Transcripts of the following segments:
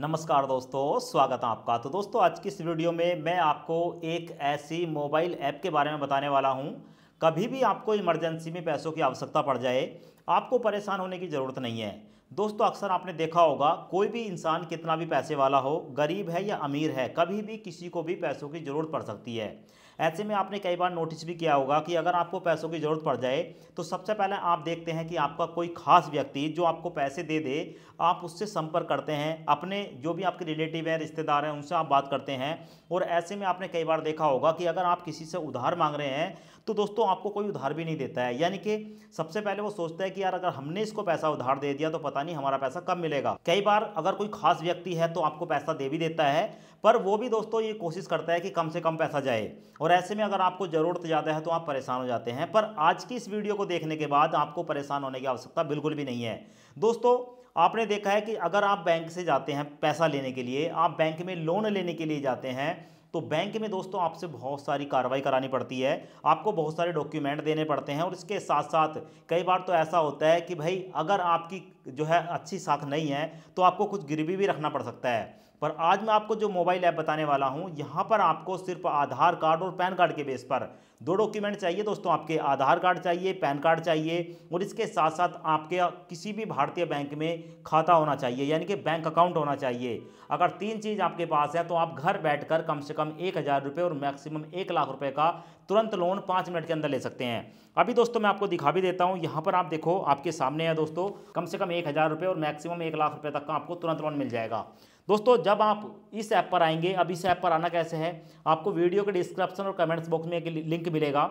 नमस्कार दोस्तों स्वागत है आपका तो दोस्तों आज की इस वीडियो में मैं आपको एक ऐसी मोबाइल ऐप के बारे में बताने वाला हूं कभी भी आपको इमरजेंसी में पैसों की आवश्यकता पड़ जाए आपको परेशान होने की ज़रूरत नहीं है दोस्तों अक्सर आपने देखा होगा कोई भी इंसान कितना भी पैसे वाला हो गरीब है या अमीर है कभी भी किसी को भी पैसों की ज़रूरत पड़ सकती है ऐसे में आपने कई बार नोटिस भी किया होगा कि अगर आपको पैसों की ज़रूरत पड़ जाए तो सबसे पहले आप देखते हैं कि आपका कोई खास व्यक्ति जो आपको पैसे दे दे आप उससे संपर्क करते हैं अपने जो भी आपके रिलेटिव हैं रिश्तेदार हैं उनसे आप बात करते हैं और ऐसे में आपने कई बार देखा होगा कि अगर आप किसी से उधार मांग रहे हैं तो दोस्तों आपको कोई उधार भी नहीं देता है यानी कि सबसे पहले वो सोचता है कि यार अगर हमने इसको पैसा उधार दे दिया तो पता नहीं हमारा पैसा कब मिलेगा कई बार अगर कोई खास व्यक्ति है तो आपको पैसा दे भी देता है पर वो भी दोस्तों ये कोशिश करता है कि कम से कम पैसा जाए और ऐसे में अगर आपको ज़रूरत ज़्यादा है तो आप परेशान हो जाते हैं पर आज की इस वीडियो को देखने के बाद आपको परेशान होने की आवश्यकता बिल्कुल भी नहीं है दोस्तों आपने देखा है कि अगर आप बैंक से जाते हैं पैसा लेने के लिए आप बैंक में लोन लेने के लिए जाते हैं तो बैंक में दोस्तों आपसे बहुत सारी कार्रवाई करानी पड़ती है आपको बहुत सारे डॉक्यूमेंट देने पड़ते हैं और इसके साथ साथ कई बार तो ऐसा होता है कि भाई अगर आपकी जो है अच्छी साख नहीं है तो आपको कुछ गिरवी भी रखना पड़ सकता है पर आज मैं आपको जो मोबाइल ऐप बताने वाला हूँ यहाँ पर आपको सिर्फ आधार कार्ड और पैन कार्ड के बेस पर दो डॉक्यूमेंट चाहिए दोस्तों आपके आधार कार्ड चाहिए पैन कार्ड चाहिए और इसके साथ साथ आपके किसी भी भारतीय बैंक में खाता होना चाहिए यानी कि बैंक अकाउंट होना चाहिए अगर तीन चीज़ आपके पास है तो आप घर बैठकर कम से कम एक हज़ार रुपये और मैक्सिमम एक लाख रुपये का तुरंत लोन पाँच मिनट के अंदर ले सकते हैं अभी दोस्तों मैं आपको दिखा भी देता हूँ यहाँ पर आप देखो आपके सामने है दोस्तों कम से कम एक हज़ार रुपये और मैक्सिमम एक लाख रुपये तक का आपको तुरंत लोन मिल जाएगा दोस्तों जब आप इस ऐप पर आएंगे अब इस ऐप पर आना कैसे है आपको वीडियो के डिस्क्रिप्शन और कमेंट्स बॉक्स में एक लिंक मिलेगा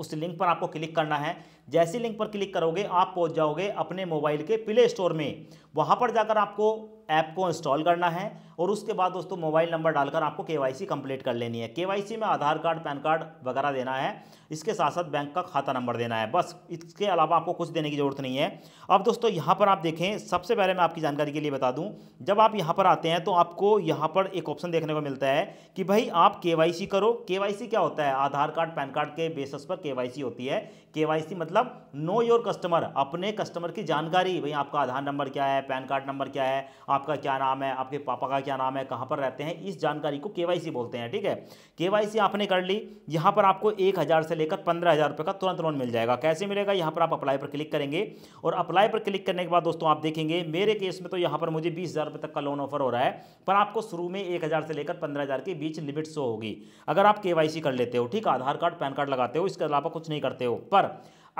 उस लिंक पर आपको क्लिक करना है जैसे लिंक पर क्लिक करोगे आप पहुंच जाओगे अपने मोबाइल के प्ले स्टोर में वहां पर जाकर आपको ऐप को इंस्टॉल करना है और उसके बाद दोस्तों मोबाइल नंबर डालकर आपको केवाईसी कंप्लीट कर लेनी है केवाईसी में आधार कार्ड पैन कार्ड वगैरह देना है इसके साथ साथ बैंक का खाता नंबर देना है बस इसके अलावा आपको कुछ देने की ज़रूरत नहीं है अब दोस्तों यहाँ पर आप देखें सबसे पहले मैं आपकी जानकारी के लिए बता दूँ जब आप यहाँ पर आते हैं तो आपको यहाँ पर एक ऑप्शन देखने को मिलता है कि भाई आप के करो के क्या होता है आधार कार्ड पैन कार्ड के बेसिस पर के होती है के मतलब नो योर कस्टमर अपने कस्टमर की जानकारी भाई आपका आधार नंबर क्या है पैन कार्ड नंबर क्या है आपका क्या नाम है आपके पापा का क्या नाम है कहाँ पर रहते हैं इस जानकारी को के बोलते हैं ठीक है के आपने कर ली यहाँ पर आपको एक से लेकर पंद्रह हज़ार का तुरंत लोन मिल जाएगा कैसे मिलेगा यहाँ पर आप अप्लाई पर क्लिक करेंगे और अप्लाई पर क्लिक करने के बाद दोस्तों आप देखेंगे मेरे केस में तो यहाँ पर मुझे बीस हज़ार तक का लोन ऑफर हो रहा है पर आपको शुरू में एक से लेकर पंद्रह के बीच लिमिट शो होगी अगर आप के कर लेते हो ठीक आधार कार्ड पैन कार्ड लगाते हो इसके अलावा कुछ नहीं करते हो पर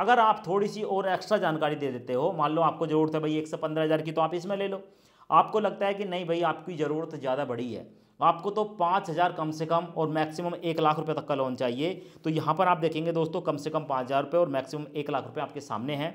अगर आप थोड़ी सी और एक्स्ट्रा जानकारी दे देते हो मान लो आपको जरूरत है भाई एक से पंद्रह हज़ार की तो आप इसमें ले लो आपको लगता है कि नहीं भाई आपकी ज़रूरत ज़्यादा बड़ी है आपको तो पाँच हज़ार कम से कम और मैक्सिमम एक लाख रुपए तक का लोन चाहिए तो यहाँ पर आप देखेंगे दोस्तों कम से कम पाँच हज़ार रुपये और मैक्सिमम एक लाख रुपये आपके सामने हैं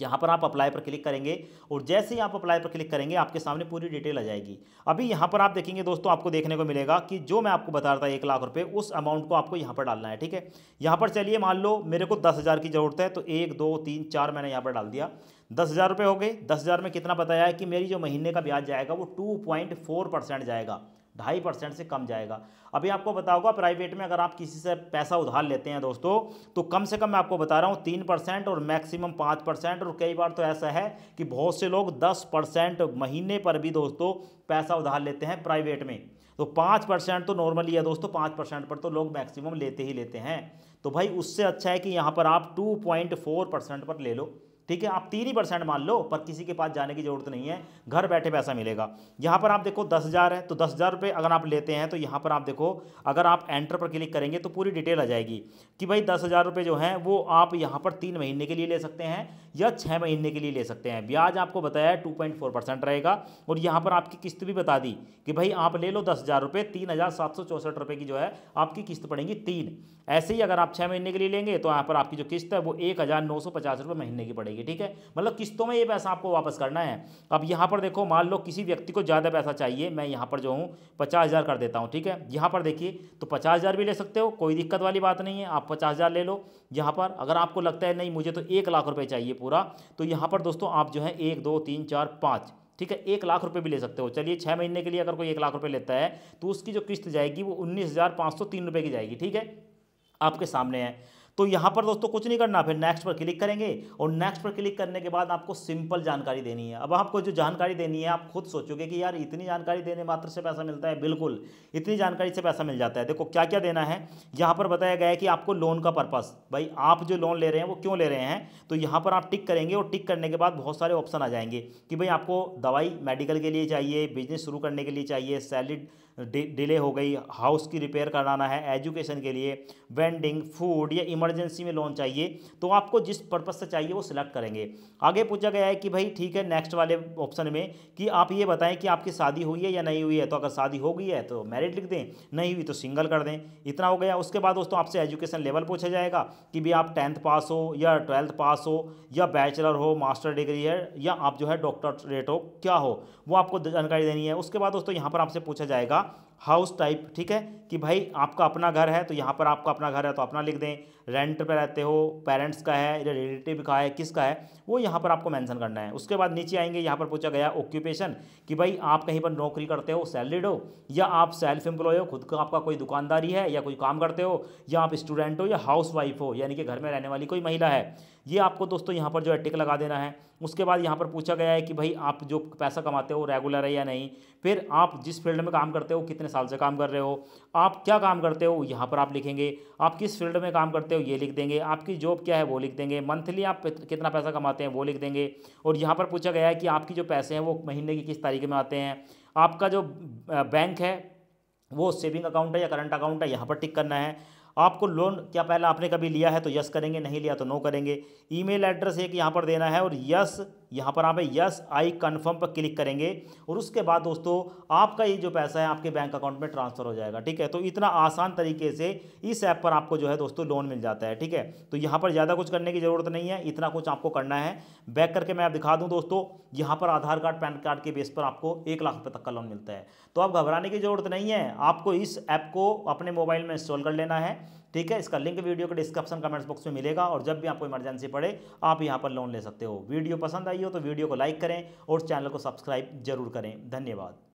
यहाँ पर आप अप्लाई पर क्लिक करेंगे और जैसे ही आप अप्लाई पर क्लिक करेंगे आपके सामने पूरी डिटेल आ जाएगी अभी यहाँ पर आप देखेंगे दोस्तों आपको देखने को मिलेगा कि जो मैं आपको बता रहा था एक लाख रुपए उस अमाउंट को आपको यहाँ पर डालना है ठीक है यहाँ पर चलिए मान लो मेरे को दस हज़ार की ज़रूरत है तो एक दो तीन चार मैंने यहाँ पर डाल दिया दस हज़ार रुपये हो गए दस हज़ार में कितना बताया है कि मेरी जो महीने का ब्याज जाएगा वो टू पॉइंट फोर परसेंट जाएगा ढाई परसेंट से कम जाएगा अभी आपको बताऊंगा प्राइवेट में अगर आप किसी से पैसा उधार लेते हैं दोस्तों तो कम से कम मैं आपको बता रहा हूँ तीन परसेंट और मैक्सिमम पाँच परसेंट और कई बार तो ऐसा है कि बहुत से लोग दस परसेंट महीने पर भी दोस्तों पैसा उधार लेते हैं प्राइवेट में तो पाँच परसेंट तो नॉर्मली है दोस्तों पाँच परसेंट पर तो लोग मैक्सिमम लेते ही लेते हैं तो भाई उससे अच्छा है कि यहाँ पर आप टू पॉइंट फोर परसेंट पर ले लो ठीक है आप तीन ही परसेंट मान लो पर किसी के पास जाने की जरूरत नहीं है घर बैठे पैसा मिलेगा यहाँ पर आप देखो दस हज़ार है तो दस हज़ार रुपये अगर आप लेते हैं तो यहाँ पर आप देखो अगर आप एंटर पर क्लिक करेंगे तो पूरी डिटेल आ जाएगी कि भाई दस हज़ार रुपये जो हैं वो आप यहाँ पर तीन महीने के लिए ले सकते हैं या छः महीने के लिए ले सकते हैं ब्याज आपको बताया टू पॉइंट फोर परसेंट रहेगा और यहाँ पर आपकी किस्त भी बता दी कि भाई आप ले लो दस हज़ार रुपये तीन हज़ार सात सौ रुपये की जो है आपकी किस्त पड़ेगी तीन ऐसे ही अगर आप छः महीने के लिए लेंगे तो यहाँ पर आपकी जो किस्त है वो एक हज़ार नौ सौ पचास रुपये महीने की पड़ेगी करेंगे ठीक है मतलब किस्तों में ये पैसा आपको वापस करना है अब यहाँ पर देखो मान लो किसी व्यक्ति को ज़्यादा पैसा चाहिए मैं यहाँ पर जो हूँ पचास हज़ार कर देता हूँ ठीक है यहाँ पर देखिए तो पचास हज़ार भी ले सकते हो कोई दिक्कत वाली बात नहीं है आप पचास हज़ार ले लो यहाँ पर अगर आपको लगता है नहीं मुझे तो एक लाख रुपये चाहिए पूरा तो यहाँ पर दोस्तों आप जो है एक दो तीन चार पाँच ठीक है एक लाख रुपए भी ले सकते हो चलिए छः महीने के लिए अगर कोई एक लाख रुपए लेता है तो उसकी जो किस्त जाएगी वो उन्नीस हज़ार पाँच सौ तीन रुपये की जाएगी ठीक है आपके सामने है तो यहां पर दोस्तों कुछ नहीं करना फिर नेक्स्ट पर क्लिक करेंगे और नेक्स्ट पर क्लिक करने के बाद आपको सिंपल जानकारी देनी है अब आपको जो जानकारी देनी है आप खुद सोचोगे कि यार इतनी जानकारी देने मात्र से पैसा मिलता है बिल्कुल इतनी जानकारी से पैसा मिल जाता है देखो क्या क्या देना है यहां पर बताया गया है कि आपको लोन का पर्पज़ भाई आप जो लोन ले रहे हैं वो क्यों ले रहे हैं तो यहां पर आप टिक करेंगे और टिक करने के बाद बहुत सारे ऑप्शन आ जाएंगे कि भाई आपको दवाई मेडिकल के लिए चाहिए बिजनेस शुरू करने के लिए चाहिए सैलरी डिले हो गई हाउस की रिपेयर कराना है एजुकेशन के लिए वेंडिंग फूड या इमरजेंसी में लोन चाहिए तो आपको जिस पर्पज़ से चाहिए वो सिलेक्ट करेंगे आगे पूछा गया है कि भाई ठीक है नेक्स्ट वाले ऑप्शन में कि आप ये बताएं कि आपकी शादी हुई है या नहीं हुई है तो अगर शादी हो गई है तो मैरिड लिख दें नहीं हुई तो सिंगल कर दें इतना हो गया उसके बाद दोस्तों आपसे एजुकेशन लेवल पूछा जाएगा कि भाई आप टेंथ पास हो या ट्वेल्थ पास हो या बैचलर हो मास्टर डिग्री है या आप जो है रेट हो क्या हो वो आपको जानकारी देनी है उसके बाद दोस्तों यहाँ पर आपसे पूछा जाएगा हाउस टाइप ठीक है कि भाई आपका अपना घर है तो यहाँ पर आपका अपना घर है तो अपना लिख दें रेंट पर रहते हो पेरेंट्स का है या रिलेटिव का है किसका है वो यहाँ पर आपको मेंशन करना है उसके बाद नीचे आएंगे यहाँ पर पूछा गया ऑक्यूपेशन कि भाई आप कहीं पर नौकरी करते हो सैलरीड हो या आप सेल्फ एम्प्लॉय हो खुद का आपका कोई दुकानदारी है या कोई काम करते हो या आप स्टूडेंट हो या हाउस वाइफ हो यानी कि घर में रहने वाली कोई महिला है ये आपको दोस्तों यहाँ पर जो है टिक लगा देना है उसके बाद यहाँ पर पूछा गया है कि भाई आप जो पैसा कमाते हो रेगुलर है या नहीं फिर आप जिस फील्ड में काम करते हो कितने साल से काम कर रहे हो आप क्या काम करते हो यहाँ पर आप लिखेंगे आप किस फील्ड में काम करते हो ये लिख देंगे आपकी जॉब क्या है वो लिख देंगे मंथली आप कितना पैसा कमाते हैं वो लिख देंगे और यहाँ पर पूछा गया है कि आपकी जो पैसे हैं वो महीने की किस तारीख में आते हैं आपका जो बैंक है वो सेविंग अकाउंट है या करंट अकाउंट है यहाँ पर टिक करना है आपको लोन क्या पहले आपने कभी लिया है तो यस करेंगे नहीं लिया तो नो करेंगे ईमेल एड्रेस एक यहाँ पर देना है और यस यहाँ पर आप यस आई कन्फर्म पर क्लिक करेंगे और उसके बाद दोस्तों आपका ये जो पैसा है आपके बैंक अकाउंट में ट्रांसफ़र हो जाएगा ठीक है तो इतना आसान तरीके से इस ऐप पर आपको जो है दोस्तों लोन मिल जाता है ठीक है तो यहाँ पर ज़्यादा कुछ करने की ज़रूरत नहीं है इतना कुछ आपको करना है बैक करके मैं आप दिखा दूँ दोस्तों यहाँ पर आधार कार्ड पैन कार्ड के बेस पर आपको एक लाख रुपये तक का लोन मिलता है तो आप घबराने की ज़रूरत नहीं है आपको इस ऐप को अपने मोबाइल में इंस्टॉल कर लेना है ठीक है इसका लिंक वीडियो के डिस्क्रिप्शन कमेंट्स बॉक्स में मिलेगा और जब भी आपको इमरजेंसी पड़े आप यहाँ पर लोन ले सकते हो वीडियो पसंद आई हो तो वीडियो को लाइक करें और चैनल को सब्सक्राइब जरूर करें धन्यवाद